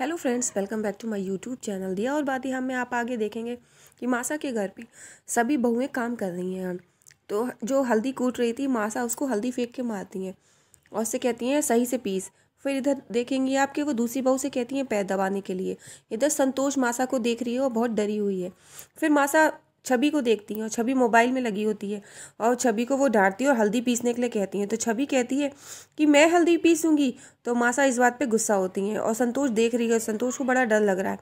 hello friends welcome back to my YouTube channel दिया और बात ही हमें आप आगे देखेंगे कि मासा के घर पे सभी बहुएं काम कर रही हैं तो जो हल्दी कूट रही थी मासा उसको हल्दी फेंक के मारती हैं और उससे कहती हैं सही से पीस फिर इधर देखेंगी आपके वो दूसरी बहू से कहती हैं पैर दबाने के लिए इधर संतोष मासा को देख रही है और बहुत डरी हुई है फिर मासा छवि को देखती हैं और छवि मोबाइल में लगी होती है और छवि को वो डांटती है और हल्दी पीसने के लिए कहती हैं तो छवि कहती है कि मैं हल्दी पीसूंगी तो मासा इस बात पे गुस्सा होती हैं और संतोष देख रही है संतोष को बड़ा डर लग रहा है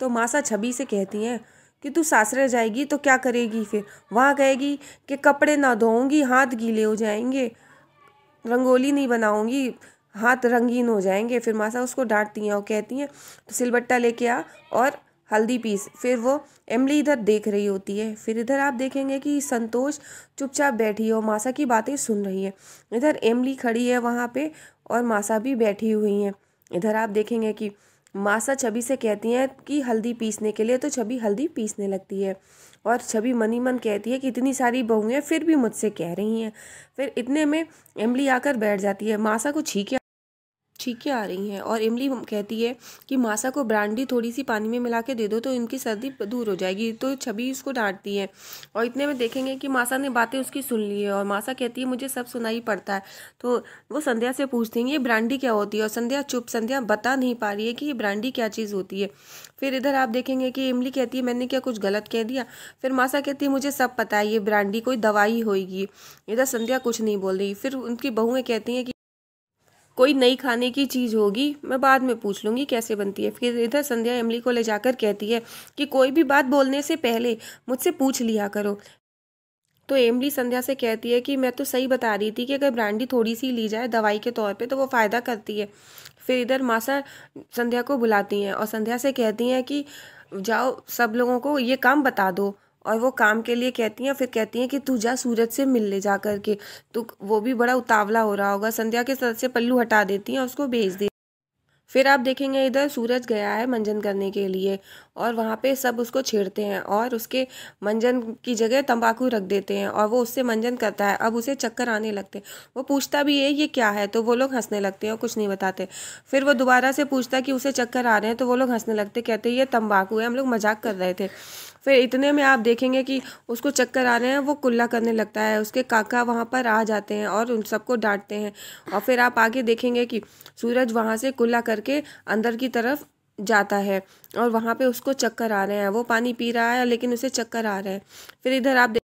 तो मासा छवि से कहती हैं कि तू सासरे जाएगी तो क्या करेगी फिर वहाँ कहेगी कि कपड़े ना धोऊंगी हाथ गीले हो जाएंगे रंगोली नहीं बनाऊंगी हाथ रंगीन हो जाएंगे फिर मासा उसको डांटती हैं और कहती हैं तो सिलबट्टा लेके आ और हल्दी पीस फिर वो इमली इधर देख रही होती है फिर इधर आप देखेंगे कि संतोष चुपचाप बैठी है और मासा की बातें सुन रही है इधर इमली खड़ी है वहाँ पे और मासा भी बैठी हुई हैं इधर आप देखेंगे कि मासा छवि से कहती हैं कि हल्दी पीसने के लिए तो छवि हल्दी पीसने लगती है और छवि मनी मन कहती है कि इतनी सारी बहुएं फिर भी मुझसे कह रही हैं फिर इतने में इमली आकर बैठ जाती है मासा को छीके छीकें आ रही हैं और इमली कहती है कि मासा को ब्रांडी थोड़ी सी पानी में मिला के दे दो तो इनकी सर्दी दूर हो जाएगी तो छवि उसको डांटती है और इतने में देखेंगे कि मासा ने बातें उसकी सुन ली है और मासा कहती है मुझे सब सुनाई पड़ता है तो वो संध्या से पूछती हैं ये ब्रांडी क्या होती है और संध्या चुप संध्या बता नहीं पा रही है कि ये ब्रांडी क्या चीज़ होती है फिर इधर आप देखेंगे कि इमली कहती है मैंने क्या कुछ गलत कह दिया फिर मासा कहती है मुझे सब पता है ये ब्रांडी कोई दवाई होगी इधर संध्या कुछ नहीं बोल रही फिर उनकी बहुएँ कहती हैं कि कोई नई खाने की चीज़ होगी मैं बाद में पूछ लूँगी कैसे बनती है फिर इधर संध्या इमली को ले जाकर कहती है कि कोई भी बात बोलने से पहले मुझसे पूछ लिया करो तो एमली संध्या से कहती है कि मैं तो सही बता रही थी कि अगर ब्रांडी थोड़ी सी ली जाए दवाई के तौर पे तो वो फ़ायदा करती है फिर इधर मासा संध्या को बुलाती हैं और संध्या से कहती हैं कि जाओ सब लोगों को ये काम बता दो और वो काम के लिए कहती हैं फिर कहती हैं कि तू जा सूरज से मिल ले जा करके तो वो भी बड़ा उतावला हो रहा होगा संध्या के सदस्य से पल्लू हटा देती हैं और उसको भेज देती फिर आप देखेंगे इधर सूरज गया है मंजन करने के लिए और वहाँ पे सब उसको छेड़ते हैं और उसके मंजन की जगह तंबाकू रख देते हैं और वो उससे मंजन करता है अब उसे चक्कर आने लगते हैं वो पूछता भी है ये क्या है तो वो लोग हंसने लगते हैं और कुछ नहीं बताते फिर वो दोबारा से पूछता कि उसे चक्कर आ रहे हैं तो वो लोग हंसने लगते कहते ये तम्बाकू है हम लोग मजाक कर रहे थे फिर इतने में आप देखेंगे कि उसको चक्कर आ रहे हैं वो कुल्ला करने लगता है उसके काका वहाँ पर आ जाते हैं और उन सबको डांटते हैं और फिर आप आगे देखेंगे कि सूरज वहाँ से कुल्ला करके अंदर की तरफ जाता है और वहाँ पे उसको चक्कर आ रहे हैं वो पानी पी रहा है लेकिन उसे चक्कर आ रहे हैं फिर इधर आप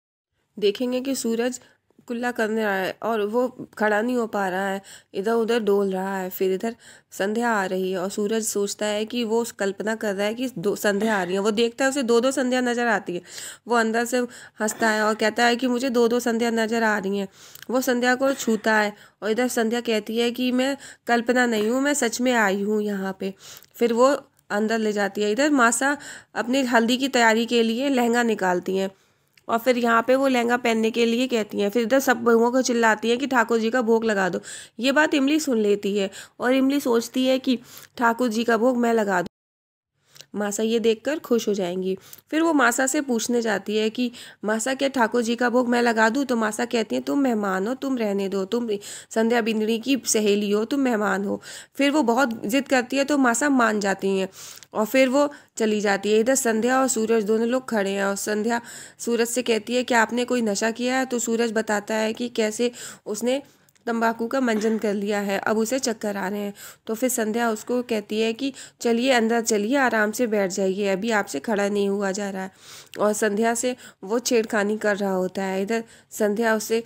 देखेंगे कि सूरज कुल्ला करने रहा है और वो खड़ा नहीं हो पा रहा है इधर उधर डोल रहा है फिर इधर संध्या आ रही है और सूरज सोचता है कि वो कल्पना कर रहा है कि दो संध्या आ रही है वो देखता है उसे दो दो संध्या नज़र आती है वो अंदर से हंसता है और कहता है कि मुझे दो दो संध्या नज़र आ रही हैं वो संध्या को छूता है और इधर संध्या कहती है कि मैं कल्पना नहीं हूँ मैं सच में आई हूँ यहाँ पे फिर वो अंदर ले जाती है इधर मासा अपनी हल्दी की तैयारी के लिए लहंगा निकालती हैं और फिर यहाँ पे वो लहंगा पहनने के लिए कहती हैं फिर इधर सब बहुओं को चिल्लाती हैं कि ठाकुर जी का भोग लगा दो ये बात इमली सुन लेती है और इमली सोचती है कि ठाकुर जी का भोग मैं लगा दूँ मासा ये देखकर खुश हो जाएंगी फिर वो मासा से पूछने जाती है कि मासा क्या ठाकुर जी का भोग मैं लगा दूँ तो मासा कहती है तुम मेहमान हो तुम रहने दो तुम संध्या बिंदड़ी की सहेली हो तुम मेहमान हो फिर वो बहुत जिद करती है तो मासा मान जाती हैं और फिर वो चली जाती है इधर संध्या और सूरज दोनों लोग खड़े हैं और संध्या सूरज से कहती है कि आपने कोई नशा किया है तो सूरज बताता है कि कैसे उसने तंबाकू का मंजन कर लिया है अब उसे चक्कर आ रहे हैं तो फिर संध्या उसको कहती है कि चलिए अंदर चलिए आराम से बैठ जाइए अभी आपसे खड़ा नहीं हुआ जा रहा है और संध्या से वो छेड़खानी कर रहा होता है इधर संध्या उसे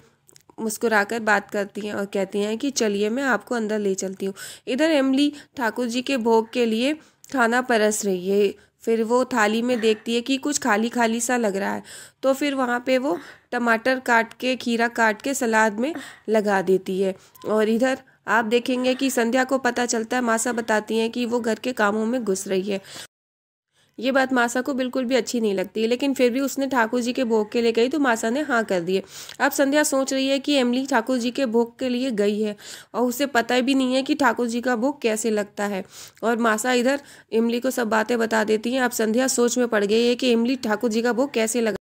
मुस्कुराकर बात करती हैं और कहती हैं कि चलिए मैं आपको अंदर ले चलती हूँ इधर इमली ठाकुर जी के भोग के लिए खाना परस रही है फिर वो थाली में देखती है कि कुछ खाली खाली सा लग रहा है तो फिर वहाँ पे वो टमाटर काट के खीरा काट के सलाद में लगा देती है और इधर आप देखेंगे कि संध्या को पता चलता है मासा बताती हैं कि वो घर के कामों में घुस रही है ये बात मासा को बिल्कुल भी अच्छी नहीं लगती लेकिन फिर भी उसने ठाकुर जी के भोग के लिए गई तो मासा ने हाँ कर दिए अब संध्या सोच रही है कि एमली ठाकुर जी के भोग के लिए गई है और उसे पता भी नहीं है कि ठाकुर जी का भोग कैसे लगता है और मासा इधर इमली को सब बातें बता देती हैं अब संध्या सोच में पड़ गई है कि इमली ठाकुर जी का भोग कैसे लगा